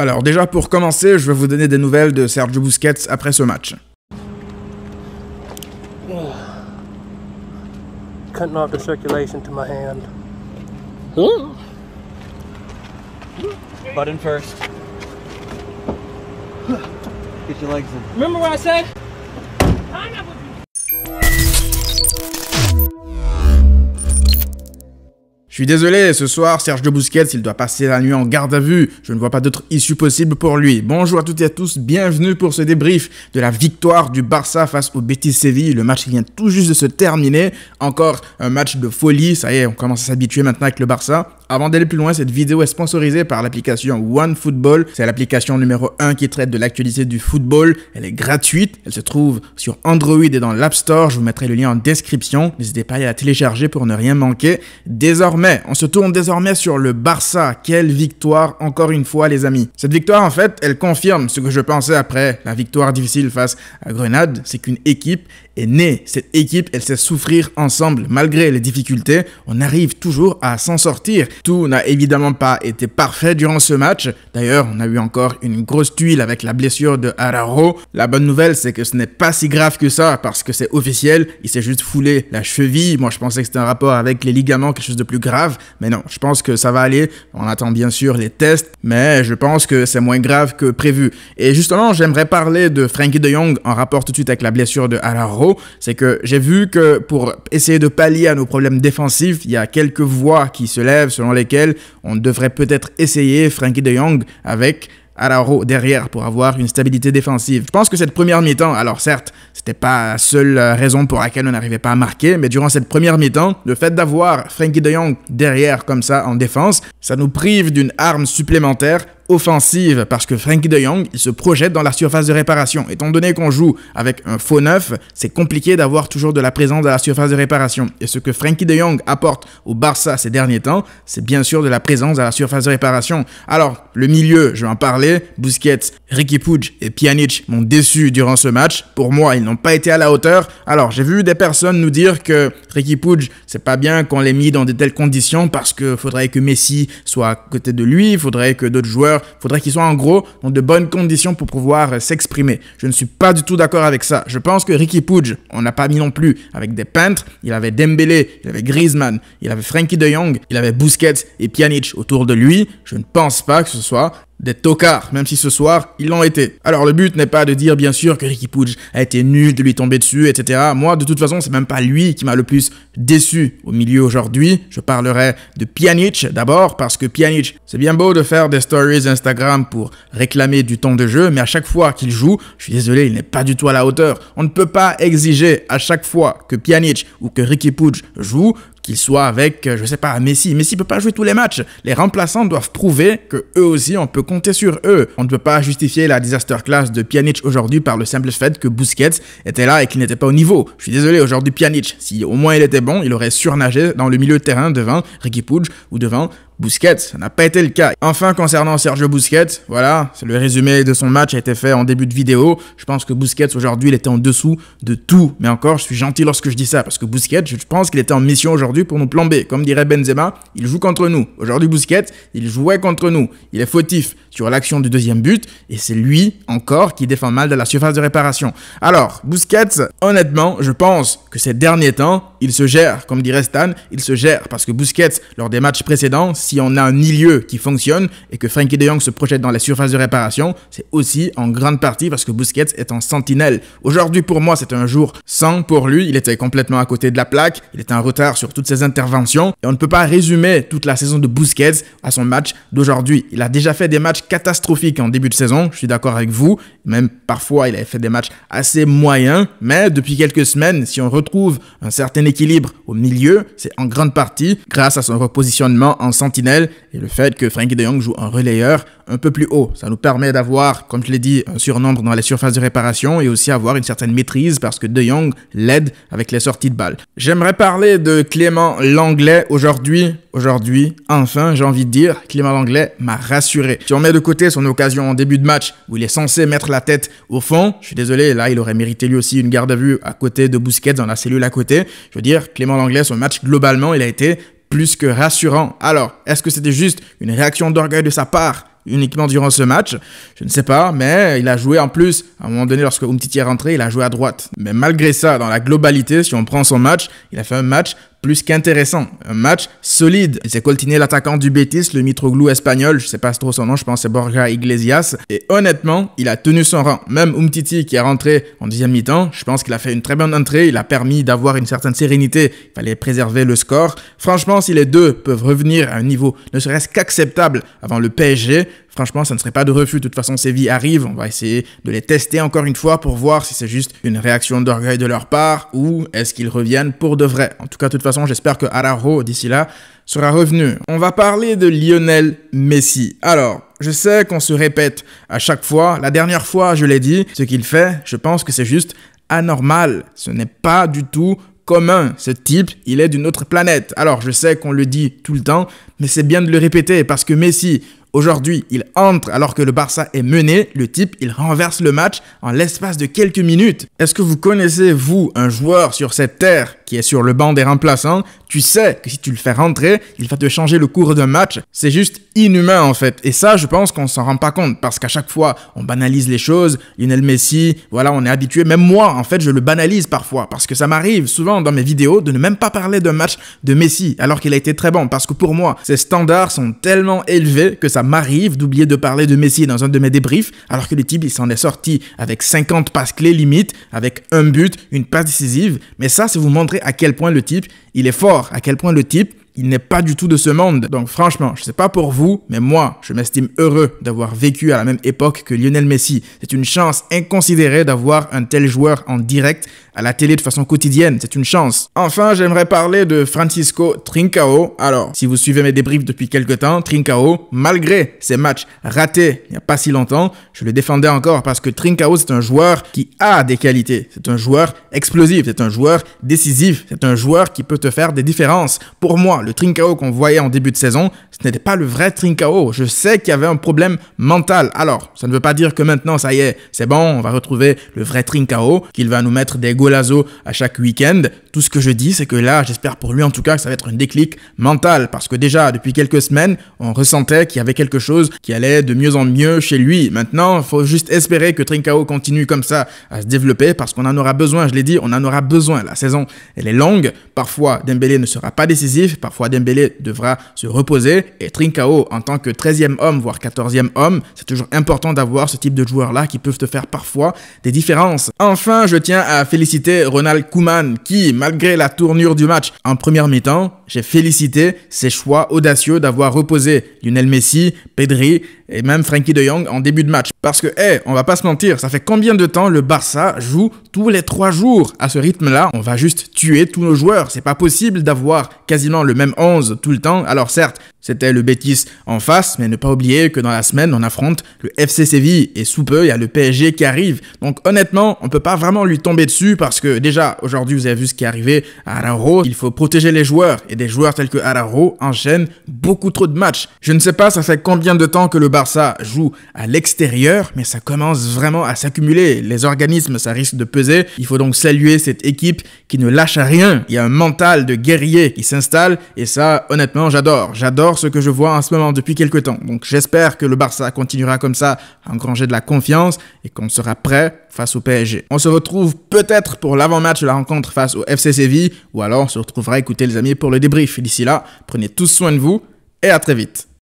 Alors déjà pour commencer, je vais vous donner des nouvelles de Sergio Busquets après ce match. off the circulation to my hand. Button first. Get your legs in. Remember what I said? Je suis désolé, ce soir, Serge de Bousquet, il doit passer la nuit en garde à vue. Je ne vois pas d'autre issue possible pour lui. Bonjour à toutes et à tous, bienvenue pour ce débrief de la victoire du Barça face au Betis Séville. Le match vient tout juste de se terminer. Encore un match de folie, ça y est, on commence à s'habituer maintenant avec le Barça. Avant d'aller plus loin, cette vidéo est sponsorisée par l'application OneFootball. C'est l'application numéro 1 qui traite de l'actualité du football. Elle est gratuite, elle se trouve sur Android et dans l'App Store. Je vous mettrai le lien en description. N'hésitez pas à la télécharger pour ne rien manquer. Désormais, on se tourne désormais sur le Barça. Quelle victoire encore une fois les amis. Cette victoire en fait, elle confirme ce que je pensais après la victoire difficile face à Grenade, c'est qu'une équipe est née. Cette équipe, elle sait souffrir ensemble. Malgré les difficultés, on arrive toujours à s'en sortir. Tout n'a évidemment pas été parfait durant ce match. D'ailleurs, on a eu encore une grosse tuile avec la blessure de Hararo. La bonne nouvelle, c'est que ce n'est pas si grave que ça parce que c'est officiel. Il s'est juste foulé la cheville. Moi, je pensais que c'était un rapport avec les ligaments, quelque chose de plus grave. Mais non, je pense que ça va aller. On attend bien sûr les tests, mais je pense que c'est moins grave que prévu. Et justement, j'aimerais parler de Frankie de Jong en rapport tout de suite avec la blessure de Hararo c'est que j'ai vu que pour essayer de pallier à nos problèmes défensifs, il y a quelques voix qui se lèvent selon lesquelles on devrait peut-être essayer Frankie de Jong avec Alaro derrière pour avoir une stabilité défensive. Je pense que cette première mi-temps, alors certes, c'était pas la seule euh, raison pour laquelle on n'arrivait pas à marquer, mais durant cette première mi-temps, le fait d'avoir Frankie de Jong derrière comme ça en défense, ça nous prive d'une arme supplémentaire offensive parce que Frankie de Jong, il se projette dans la surface de réparation. Étant donné qu'on joue avec un faux neuf, c'est compliqué d'avoir toujours de la présence à la surface de réparation. Et ce que Frankie de Jong apporte au Barça ces derniers temps, c'est bien sûr de la présence à la surface de réparation. Alors, le milieu, je vais en parler, Busquets, Ricky Puig et Pjanic m'ont déçu durant ce match. Pour moi, ils n'ont pas été à la hauteur. Alors, j'ai vu des personnes nous dire que Ricky Puig, c'est pas bien qu'on l'ait mis dans de telles conditions parce que faudrait que Messi soit à côté de lui, faudrait que d'autres joueurs il faudrait qu'ils soient en gros dans de bonnes conditions pour pouvoir euh, s'exprimer. Je ne suis pas du tout d'accord avec ça. Je pense que Ricky Pudge, on n'a pas mis non plus avec des peintres. Il avait Dembélé, il avait Griezmann, il avait Frankie de Jong, il avait Busquets et Pjanic autour de lui. Je ne pense pas que ce soit des tocards, même si ce soir, ils l'ont été. Alors le but n'est pas de dire bien sûr que Ricky Pudge a été nul de lui tomber dessus, etc. Moi, de toute façon, c'est même pas lui qui m'a le plus déçu au milieu aujourd'hui. Je parlerai de Pjanic d'abord parce que Pjanic, c'est bien beau de faire des stories Instagram pour réclamer du temps de jeu, mais à chaque fois qu'il joue, je suis désolé, il n'est pas du tout à la hauteur. On ne peut pas exiger à chaque fois que Pjanic ou que Ricky Pudge joue, qu'il soit avec, euh, je sais pas, Messi. Messi peut pas jouer tous les matchs. Les remplaçants doivent prouver que eux aussi, on peut compter sur eux. On ne peut pas justifier la disaster class de Pjanic aujourd'hui par le simple fait que Busquets était là et qu'il n'était pas au niveau. Je suis désolé, aujourd'hui Pjanic, si au moins il était il aurait surnagé dans le milieu de terrain devant Ricky Pudge ou devant Bousquet, ça n'a pas été le cas. Enfin, concernant Sergio Bousquet, voilà, c'est le résumé de son match a été fait en début de vidéo. Je pense que Bousquet, aujourd'hui, il était en dessous de tout. Mais encore, je suis gentil lorsque je dis ça, parce que Bousquet, je pense qu'il était en mission aujourd'hui pour nous plomber. Comme dirait Benzema, il joue contre nous. Aujourd'hui, Bousquet, il jouait contre nous. Il est fautif sur l'action du deuxième but, et c'est lui, encore, qui défend mal de la surface de réparation. Alors, Bousquet, honnêtement, je pense que ces derniers temps, il se gère, comme dirait Stan, il se gère, parce que Bousquet, lors des matchs précédents, si on a un milieu qui fonctionne et que Frankie de Jong se projette dans la surface de réparation, c'est aussi en grande partie parce que Busquets est en sentinelle. Aujourd'hui, pour moi, c'est un jour sans pour lui. Il était complètement à côté de la plaque. Il était en retard sur toutes ses interventions. Et on ne peut pas résumer toute la saison de Busquets à son match d'aujourd'hui. Il a déjà fait des matchs catastrophiques en début de saison. Je suis d'accord avec vous. Même parfois, il avait fait des matchs assez moyens. Mais depuis quelques semaines, si on retrouve un certain équilibre au milieu, c'est en grande partie grâce à son repositionnement en sentinelle et le fait que Frankie de Jong joue un relayeur un peu plus haut. Ça nous permet d'avoir, comme je l'ai dit, un surnombre dans les surfaces de réparation et aussi avoir une certaine maîtrise parce que de Jong l'aide avec les sorties de balles. J'aimerais parler de Clément Langlais aujourd'hui. Aujourd'hui, enfin, j'ai envie de dire, Clément Langlais m'a rassuré. Si on met de côté son occasion en début de match où il est censé mettre la tête au fond, je suis désolé, là, il aurait mérité lui aussi une garde à vue à côté de Bousquet dans la cellule à côté. Je veux dire, Clément Langlais, son match globalement, il a été plus que rassurant. Alors, est-ce que c'était juste une réaction d'orgueil de sa part uniquement durant ce match. Je ne sais pas, mais il a joué en plus, à un moment donné, lorsque Umtiti est rentré, il a joué à droite. Mais malgré ça, dans la globalité, si on prend son match, il a fait un match plus qu'intéressant. Un match solide. Il s'est coltiné l'attaquant du Betis, le Mitroglou espagnol, je sais pas trop son nom, je pense c'est Borja Iglesias. Et honnêtement, il a tenu son rang. Même Umtiti qui est rentré en deuxième mi-temps, je pense qu'il a fait une très bonne entrée. Il a permis d'avoir une certaine sérénité. Il fallait préserver le score. Franchement, si les deux peuvent revenir à un niveau ne serait-ce qu'acceptable avant le PSG, franchement, ça ne serait pas de refus. De toute façon, ces vies arrivent. On va essayer de les tester encore une fois pour voir si c'est juste une réaction d'orgueil de leur part ou est-ce qu'ils reviennent pour de vrai. En tout cas, de toute façon, j'espère que Hararo, d'ici là, sera revenu. On va parler de Lionel Messi. Alors, je sais qu'on se répète à chaque fois. La dernière fois, je l'ai dit, ce qu'il fait, je pense que c'est juste anormal. Ce n'est pas du tout commun. Ce type, il est d'une autre planète. Alors, je sais qu'on le dit tout le temps, mais c'est bien de le répéter parce que Messi, Aujourd'hui, il entre alors que le Barça est mené, le type, il renverse le match en l'espace de quelques minutes. Est-ce que vous connaissez, vous, un joueur sur cette terre qui est sur le banc des remplaçants Tu sais que si tu le fais rentrer, il va te changer le cours d'un match. C'est juste inhumain en fait. Et ça, je pense qu'on s'en rend pas compte parce qu'à chaque fois, on banalise les choses. Lionel Messi, voilà, on est habitué. Même moi, en fait, je le banalise parfois parce que ça m'arrive souvent dans mes vidéos de ne même pas parler d'un match de Messi alors qu'il a été très bon parce que pour moi, ses standards sont tellement élevés que ça ça m'arrive d'oublier de parler de Messi dans un de mes débriefs, alors que le type, il s'en est sorti avec 50 passes clés limite, avec un but, une passe décisive. Mais ça, c'est vous montrer à quel point le type, il est fort, à quel point le type, il n'est pas du tout de ce monde. Donc franchement, je sais pas pour vous, mais moi, je m'estime heureux d'avoir vécu à la même époque que Lionel Messi. C'est une chance inconsidérée d'avoir un tel joueur en direct à la télé de façon quotidienne. C'est une chance. Enfin, j'aimerais parler de Francisco Trincao. Alors, si vous suivez mes débriefs depuis quelques temps, Trincao, malgré ses matchs ratés il n'y a pas si longtemps, je le défendais encore parce que Trincao, c'est un joueur qui a des qualités. C'est un joueur explosif, c'est un joueur décisif, c'est un joueur qui peut te faire des différences. Pour moi, le qu'on voyait en début de saison, ce n'était pas le vrai Trincao. Je sais qu'il y avait un problème mental. Alors, ça ne veut pas dire que maintenant, ça y est, c'est bon, on va retrouver le vrai Trincao, qu'il va nous mettre des golazos à chaque week-end. Tout ce que je dis, c'est que là, j'espère pour lui en tout cas que ça va être un déclic mental, parce que déjà, depuis quelques semaines, on ressentait qu'il y avait quelque chose qui allait de mieux en mieux chez lui. Maintenant, il faut juste espérer que Trincao continue comme ça à se développer, parce qu'on en aura besoin, je l'ai dit, on en aura besoin. La saison, elle est longue. Parfois, Dembélé ne sera pas décisif, parfois Dembélé devra se reposer et Trincao en tant que 13e homme, voire 14e homme, c'est toujours important d'avoir ce type de joueurs-là qui peuvent te faire parfois des différences. Enfin, je tiens à féliciter Ronald Koeman qui, malgré la tournure du match en première mi-temps, j'ai félicité ses choix audacieux d'avoir reposé Lionel Messi, Pedri et même Frankie de Jong en début de match. Parce que, eh, on va pas se mentir, ça fait combien de temps le Barça joue tous les trois jours À ce rythme-là, on va juste tuer tous nos joueurs. C'est pas possible d'avoir quasiment le même 11 tout le temps. Alors certes, c'était le bêtise en face, mais ne pas oublier que dans la semaine, on affronte le FC Séville et sous peu, il y a le PSG qui arrive. Donc honnêtement, on peut pas vraiment lui tomber dessus parce que déjà, aujourd'hui, vous avez vu ce qui est arrivé à Araro. Il faut protéger les joueurs et des joueurs tels que Araro enchaînent beaucoup trop de matchs. Je ne sais pas, ça fait combien de temps que le Barça joue à l'extérieur, mais ça commence vraiment à s'accumuler. Les organismes, ça risque de peser. Il faut donc saluer cette équipe qui ne lâche à rien. Il y a un mental de guerrier qui s'installe et ça, honnêtement, j'adore. J'adore ce que je vois en ce moment depuis quelques temps. Donc j'espère que le Barça continuera comme ça à engranger de la confiance et qu'on sera prêt face au PSG. On se retrouve peut-être pour l'avant-match de la rencontre face au FC Séville ou alors on se retrouvera écouter les amis pour le débrief. D'ici là, prenez tous soin de vous et à très vite.